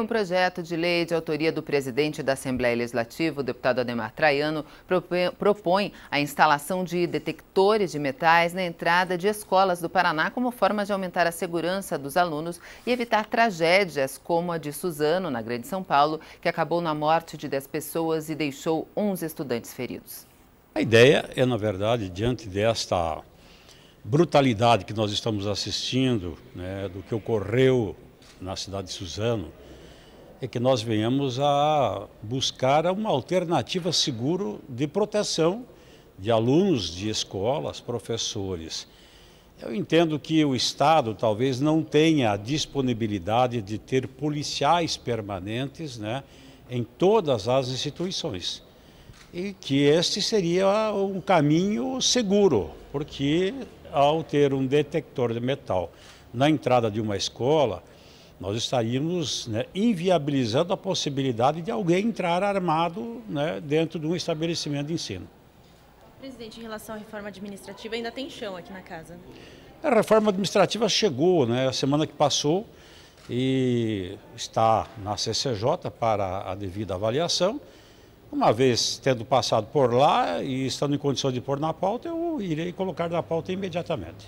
Um projeto de lei de autoria do presidente da Assembleia Legislativa, o deputado Ademar Traiano, propõe a instalação de detectores de metais na entrada de escolas do Paraná como forma de aumentar a segurança dos alunos e evitar tragédias como a de Suzano, na Grande São Paulo, que acabou na morte de 10 pessoas e deixou 11 estudantes feridos. A ideia é, na verdade, diante desta brutalidade que nós estamos assistindo, né, do que ocorreu na cidade de Suzano, é que nós venhamos a buscar uma alternativa seguro de proteção de alunos, de escolas, professores. Eu entendo que o Estado talvez não tenha a disponibilidade de ter policiais permanentes né, em todas as instituições. E que este seria um caminho seguro, porque ao ter um detector de metal na entrada de uma escola, nós estaríamos né, inviabilizando a possibilidade de alguém entrar armado né, dentro de um estabelecimento de ensino. Presidente, em relação à reforma administrativa, ainda tem chão aqui na casa? Né? A reforma administrativa chegou, né, a semana que passou, e está na CCJ para a devida avaliação. Uma vez tendo passado por lá e estando em condição de pôr na pauta, eu irei colocar na pauta imediatamente.